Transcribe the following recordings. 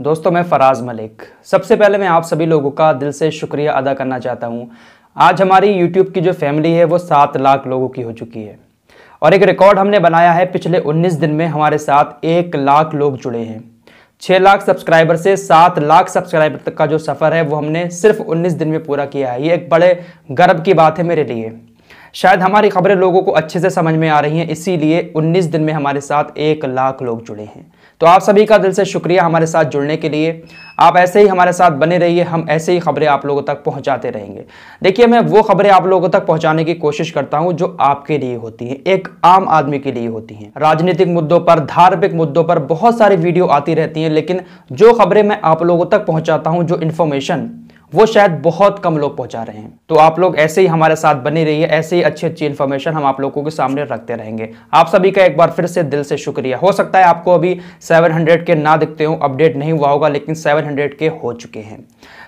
दोस्तों मैं फराज मलिक सबसे पहले मैं आप सभी लोगों का दिल से शुक्रिया अदा करना चाहता हूँ आज हमारी YouTube की जो फैमिली है वो सात लाख लोगों की हो चुकी है और एक रिकॉर्ड हमने बनाया है पिछले 19 दिन में हमारे साथ एक लाख लोग जुड़े हैं छः लाख सब्सक्राइबर से सात लाख सब्सक्राइबर तक का जो सफ़र है वो हमने सिर्फ 19 दिन में पूरा किया है ये एक बड़े गर्व की बात है मेरे लिए शायद हमारी खबरें लोगों को अच्छे से समझ में आ रही हैं इसीलिए 19 दिन में हमारे साथ एक लाख लोग जुड़े हैं तो आप सभी का दिल से शुक्रिया हमारे साथ जुड़ने के लिए आप ऐसे ही हमारे साथ बने रहिए हम ऐसे ही खबरें आप लोगों तक पहुंचाते रहेंगे देखिए मैं वो खबरें आप लोगों तक पहुंचाने की कोशिश करता हूं जो आपके लिए होती हैं एक आम आदमी के लिए होती हैं राजनीतिक मुद्दों पर धार्मिक मुद्दों पर बहुत सारी वीडियो आती रहती हैं लेकिन जो खबरें मैं आप लोगों तक पहुँचाता हूँ जो इन्फॉर्मेशन वो शायद बहुत कम लोग पहुंचा रहे हैं तो आप लोग ऐसे ही हमारे साथ बने रहिए ऐसे ही अच्छी अच्छी इन्फॉर्मेशन हम आप लोगों के सामने रखते रहेंगे आप सभी का एक बार फिर से दिल से शुक्रिया हो सकता है आपको अभी 700 के ना दिखते हो अपडेट नहीं हुआ होगा लेकिन 700 के हो चुके हैं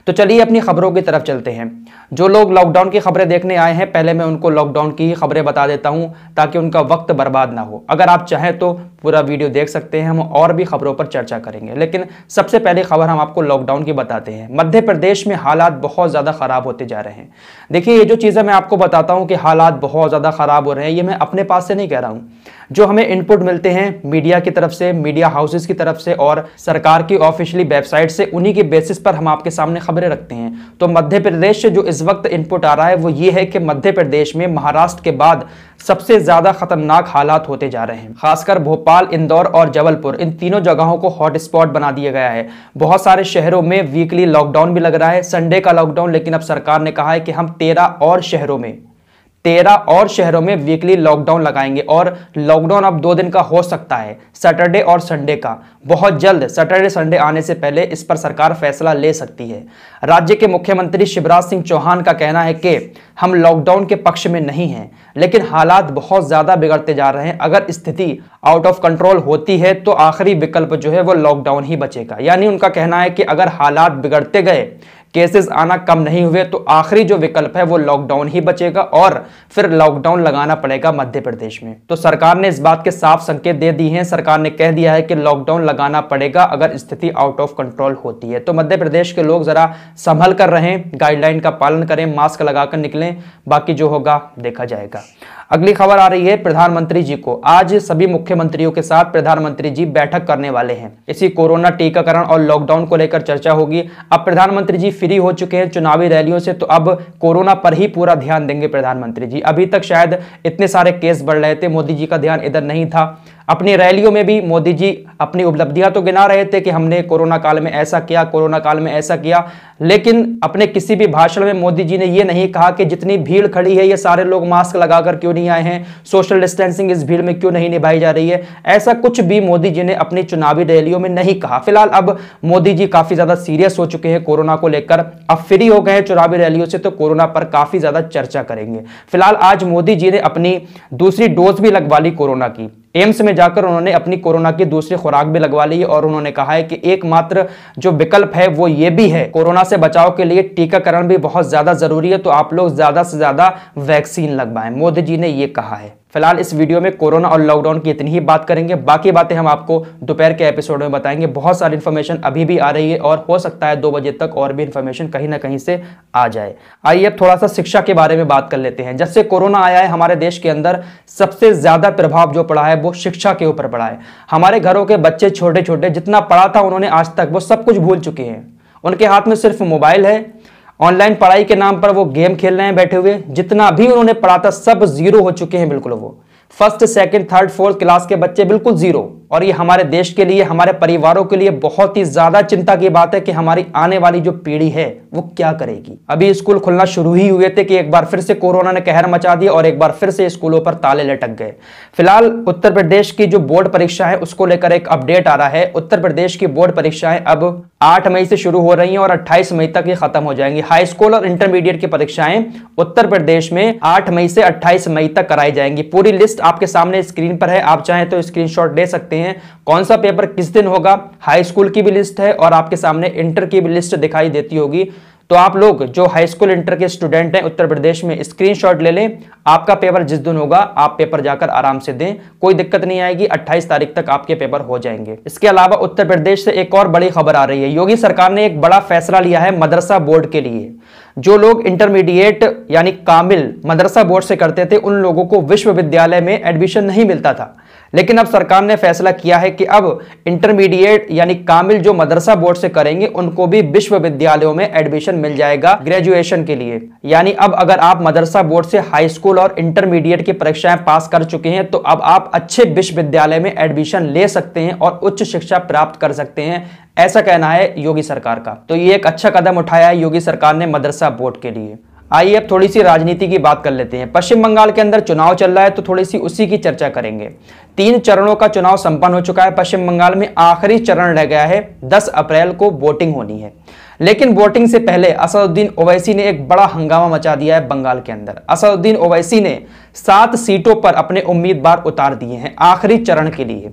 तो चलिए अपनी खबरों की तरफ चलते हैं जो लोग लॉकडाउन की खबरें देखने आए हैं पहले मैं उनको लॉकडाउन की ही खबरें बता देता हूँ ताकि उनका वक्त बर्बाद ना हो अगर आप चाहें तो पूरा वीडियो देख सकते हैं हम और भी खबरों पर चर्चा करेंगे लेकिन सबसे पहले खबर हम आपको लॉकडाउन की बताते हैं मध्य प्रदेश में हालात बहुत ज़्यादा ख़राब होते जा रहे हैं देखिए ये जो चीज़ें मैं आपको बताता हूँ कि हालात बहुत ज़्यादा ख़राब हो रहे हैं ये मैं अपने पास से नहीं कह रहा हूँ जो हमें इनपुट मिलते हैं मीडिया की तरफ से मीडिया हाउसेज़ की तरफ से और सरकार की ऑफिशियली वेबसाइट से उन्हीं के बेसिस पर हम आपके सामने खबरें रखते हैं तो मध्य प्रदेश से जो इस वक्त इनपुट आ रहा है वो ये है कि मध्य प्रदेश में महाराष्ट्र के बाद सबसे ज़्यादा खतरनाक हालात होते जा रहे हैं खासकर भोपाल इंदौर और जबलपुर इन तीनों जगहों को हॉटस्पॉट बना दिया गया है बहुत सारे शहरों में वीकली लॉकडाउन भी लग रहा है संडे का लॉकडाउन लेकिन अब सरकार ने कहा है कि हम तेरह और शहरों में तेरह और शहरों में वीकली लॉकडाउन लगाएंगे और लॉकडाउन अब दो दिन का हो सकता है सैटरडे और संडे का बहुत जल्द सैटरडे संडे आने से पहले इस पर सरकार फैसला ले सकती है राज्य के मुख्यमंत्री शिवराज सिंह चौहान का कहना है कि हम लॉकडाउन के पक्ष में नहीं हैं लेकिन हालात बहुत ज़्यादा बिगड़ते जा रहे हैं अगर स्थिति आउट ऑफ कंट्रोल होती है तो आखिरी विकल्प जो है वो लॉकडाउन ही बचेगा यानी उनका कहना है कि अगर हालात बिगड़ते गए केसेस आना कम नहीं हुए तो आखिरी जो विकल्प है वो लॉकडाउन ही बचेगा और फिर लॉकडाउन लगाना पड़ेगा मध्य प्रदेश में तो सरकार ने इस बात के साफ संकेत दे दिए हैं सरकार ने कह दिया है कि लॉकडाउन लगाना पड़ेगा अगर स्थिति आउट ऑफ कंट्रोल होती है तो मध्य प्रदेश के लोग जरा संभल कर रहें गाइडलाइन का पालन करें मास्क लगाकर निकलें बाकी जो होगा देखा जाएगा अगली खबर आ रही है प्रधानमंत्री जी को आज सभी मुख्यमंत्रियों के साथ प्रधानमंत्री जी बैठक करने वाले हैं इसी कोरोना टीकाकरण और लॉकडाउन को लेकर चर्चा होगी अब प्रधानमंत्री जी फ्री हो चुके हैं चुनावी रैलियों से तो अब कोरोना पर ही पूरा ध्यान देंगे प्रधानमंत्री जी अभी तक शायद इतने सारे केस बढ़ रहे थे मोदी जी का ध्यान इधर नहीं था अपनी रैलियों में भी मोदी जी अपनी उपलब्धियां तो गिना रहे थे कि हमने कोरोना काल में ऐसा किया कोरोना काल में ऐसा किया लेकिन अपने किसी भी भाषण में मोदी जी ने यह नहीं कहा कि जितनी भीड़ खड़ी है ये सारे लोग मास्क लगाकर क्यों नहीं आए हैं सोशल डिस्टेंसिंग इस भीड़ में क्यों नहीं निभाई जा रही है ऐसा कुछ भी मोदी जी ने अपनी चुनावी रैलियों में नहीं कहा फिलहाल अब मोदी जी काफ़ी ज़्यादा सीरियस हो चुके हैं कोरोना को लेकर अब फ्री हो गए हैं चुनावी रैलियों से तो कोरोना पर काफ़ी ज़्यादा चर्चा करेंगे फिलहाल आज मोदी जी ने अपनी दूसरी डोज भी लगवा ली कोरोना की एम्स में जाकर उन्होंने अपनी कोरोना की दूसरी खुराक भी लगवा ली और उन्होंने कहा है कि एकमात्र जो विकल्प है वो ये भी है कोरोना से बचाव के लिए टीकाकरण भी बहुत ज़्यादा ज़रूरी है तो आप लोग ज़्यादा से ज़्यादा वैक्सीन लगवाएं मोदी जी ने ये कहा है फिलहाल इस वीडियो में कोरोना और लॉकडाउन की इतनी ही बात करेंगे बाकी बातें हम आपको दोपहर के एपिसोड में बताएंगे बहुत सारी इन्फॉर्मेशन अभी भी आ रही है और हो सकता है दो बजे तक और भी इन्फॉर्मेशन कहीं ना कहीं से आ जाए आइए अब थोड़ा सा शिक्षा के बारे में बात कर लेते हैं जब से कोरोना आया है हमारे देश के अंदर सबसे ज़्यादा प्रभाव जो पड़ा है वो शिक्षा के ऊपर पड़ा है हमारे घरों के बच्चे छोटे छोटे जितना पढ़ा था उन्होंने आज तक वो सब कुछ भूल चुके हैं उनके हाथ में सिर्फ मोबाइल है ऑनलाइन पढ़ाई के नाम पर वो गेम खेल रहे हैं बैठे हुए जितना भी उन्होंने पढ़ा था सब जीरो हो चुके हैं बिल्कुल वो first second third fourth class के बच्चे बिल्कुल जीरो और ये हमारे देश के लिए हमारे परिवारों के लिए बहुत ही ज्यादा चिंता की बात है कि हमारी आने वाली जो पीढ़ी है वो क्या करेगी अभी स्कूल खुलना शुरू ही हुए थे कि एक बार फिर से कोरोना ने कहर मचा दिया और एक बार फिर से स्कूलों पर ताले लटक गए फिलहाल उत्तर प्रदेश की जो बोर्ड परीक्षा है उसको लेकर एक अपडेट आ रहा है उत्तर प्रदेश की बोर्ड परीक्षाएं अब आठ मई से शुरू हो रही है और अट्ठाईस मई तक ये खत्म हो जाएंगी हाई स्कूल और इंटरमीडिएट की परीक्षाएं उत्तर प्रदेश में आठ मई से अट्ठाईस मई तक कराई जाएंगी पूरी लिस्ट आपके सामने स्क्रीन पर है आप चाहें तो स्क्रीन ले सकते सकते हैं कौन सा पेपर किस दिन होगा हाई स्कूल की भी लिस्ट है और आपके सामने इंटर की भी लिस्ट दिखाई देती होगी तो आप लोग जो हाई स्कूल इंटर के स्टूडेंट हैं उत्तर प्रदेश में स्क्रीनशॉट ले लें आपका पेपर जिस दिन होगा आप पेपर जाकर आराम से दें कोई दिक्कत नहीं आएगी 28 तारीख तक आपके पेपर हो जाएंगे इसके अलावा उत्तर प्रदेश से एक और बड़ी खबर आ रही है योगी सरकार ने एक बड़ा फैसला लिया है मदरसा बोर्ड के लिए जो लोग इंटरमीडिएट यानी कामिल मदरसा बोर्ड से करते थे उन लोगों को विश्वविद्यालय में एडमिशन नहीं मिलता था लेकिन अब सरकार ने फैसला किया है कि अब इंटरमीडिएट यानी कामिल जो मदरसा बोर्ड से करेंगे उनको भी विश्वविद्यालयों में एडमिशन मिल जाएगा ग्रेजुएशन के लिए यानी अब अगर आप मदरसा बोर्ड से हाई स्कूल और इंटरमीडिएट की परीक्षाएं पास कर चुके हैं तो अब आप अच्छे विश्वविद्यालय में एडमिशन ले सकते हैं और उच्च शिक्षा प्राप्त कर सकते हैं ऐसा कहना है योगी सरकार का तो ये एक अच्छा कदम उठाया है योगी सरकार ने मदरसा बोर्ड के लिए आइए अब थोड़ी सी राजनीति की बात कर लेते हैं पश्चिम बंगाल के अंदर चुनाव चल रहा है तो थोड़ी सी उसी की चर्चा करेंगे तीन चरणों का चुनाव संपन्न हो चुका है पश्चिम बंगाल में आखिरी चरण रह गया है 10 अप्रैल को वोटिंग होनी है लेकिन वोटिंग से पहले असदुद्दीन ओवैसी ने एक बड़ा हंगामा मचा दिया है बंगाल के अंदर असदुद्दीन ओवैसी ने सात सीटों पर अपने उम्मीदवार उतार दिए हैं आखिरी चरण के लिए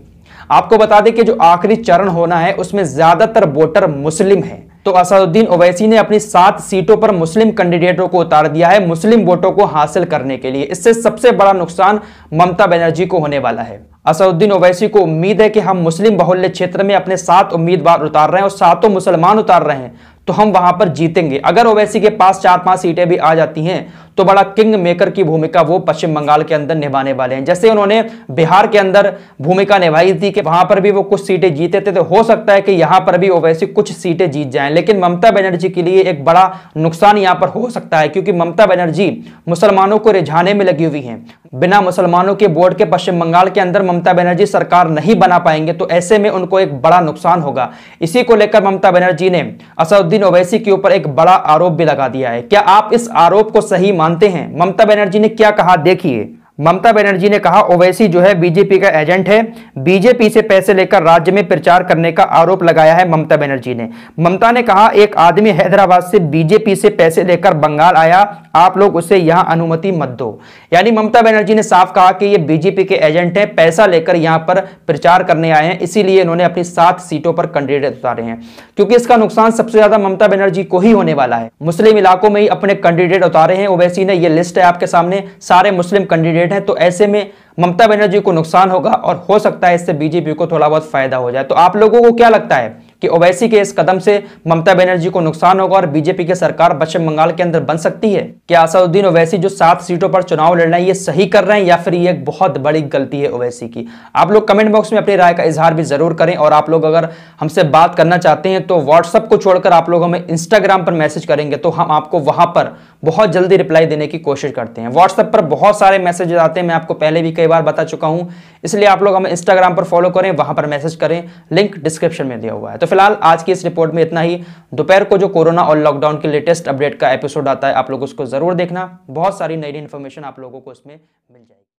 आपको बता दें कि जो आखिरी चरण होना है उसमें ज्यादातर वोटर मुस्लिम है तो असदुद्दीन ओवैसी ने अपनी सात सीटों पर मुस्लिम कैंडिडेटों को उतार दिया है मुस्लिम वोटों को हासिल करने के लिए इससे सबसे बड़ा नुकसान ममता बनर्जी को होने वाला है असदुद्दीन ओवैसी को उम्मीद है कि हम मुस्लिम बहुल्य क्षेत्र में अपने सात उम्मीदवार उतार रहे हैं और सातों मुसलमान उतार रहे हैं तो हम वहां पर जीतेंगे अगर ओवैसी के पास चार पांच सीटें भी आ जाती हैं तो बड़ा किंग मेकर की भूमिका वो पश्चिम बंगाल के अंदर निभाने वाले हैं जैसे उन्होंने बिहार के अंदर भूमिका निभाई थी कि वहां पर भी वो कुछ सीटें जीते थे तो हो सकता है कि यहां पर भी ओवैसी कुछ सीटें जीत जाए लेकिन ममता बनर्जी के लिए एक बड़ा नुकसान यहां पर हो सकता है क्योंकि ममता बनर्जी मुसलमानों को रिझाने में लगी हुई है बिना मुसलमानों के बोर्ड के पश्चिम बंगाल के अंदर ममता बनर्जी सरकार नहीं बना पाएंगे तो ऐसे में उनको एक बड़ा नुकसान होगा इसी को लेकर ममता बनर्जी ने असदुद्दीन ओवैसी के ऊपर एक बड़ा आरोप भी लगा दिया है क्या आप इस आरोप को सही मानते हैं ममता बनर्जी ने क्या कहा देखिए ममता बनर्जी ने कहा ओवैसी जो है बीजेपी का एजेंट है बीजेपी से पैसे लेकर राज्य में प्रचार करने का आरोप लगाया है ममता बनर्जी ने ममता ने कहा एक आदमी हैदराबाद से बीजेपी से पैसे लेकर बंगाल आया आप लोग उसे यहां अनुमति मत दो यानी ममता बनर्जी ने साफ कहा कि ये बीजेपी के एजेंट हैं पैसा लेकर यहां पर प्रचार करने आए हैं इसीलिए इन्होंने अपनी सात सीटों पर कैंडिडेट उतारे हैं क्योंकि इसका नुकसान सबसे ज्यादा ममता बनर्जी को ही होने वाला है मुस्लिम इलाकों में ही अपने कैंडिडेट उतारे हैं ओवैसी ने यह लिस्ट है आपके सामने सारे मुस्लिम कैंडिडेट हैं तो ऐसे में ममता बनर्जी को नुकसान होगा और हो सकता है इससे बीजेपी को थोड़ा बहुत फायदा हो जाए तो आप लोगों को क्या लगता है कि ओवैसी के इस कदम से ममता बनर्जी को नुकसान होगा और बीजेपी की सरकार पश्चिम बंगाल के अंदर बन सकती है क्या असदुद्दीन ओवैसी जो सात सीटों पर चुनाव लड़ रहे हैं ये सही कर रहे हैं या फिर ये एक बहुत बड़ी गलती है ओवैसी की आप लोग कमेंट बॉक्स में अपनी राय का इजहार भी जरूर करें और आप लोग अगर हमसे बात करना चाहते हैं तो व्हाट्सअप को छोड़कर आप लोग हमें इंस्टाग्राम पर मैसेज करेंगे तो हम आपको वहां पर बहुत जल्दी रिप्लाई देने की कोशिश करते हैं व्हाट्सएप पर बहुत सारे मैसेज आते हैं मैं आपको पहले भी कई बार बता चुका हूं इसलिए आप लोग हमें इंस्टाग्राम पर फॉलो करें वहां पर मैसेज करें लिंक डिस्क्रिप्शन में दिया हुआ है तो फिलहाल आज की इस रिपोर्ट में इतना ही दोपहर को जो कोरोना और लॉकडाउन के लेटेस्ट अपडेट का एपिसोड आता है आप लोग उसको ज़रूर देखना बहुत सारी नई नई इन्फॉर्मेशन आप लोगों को उसमें मिल जाएगी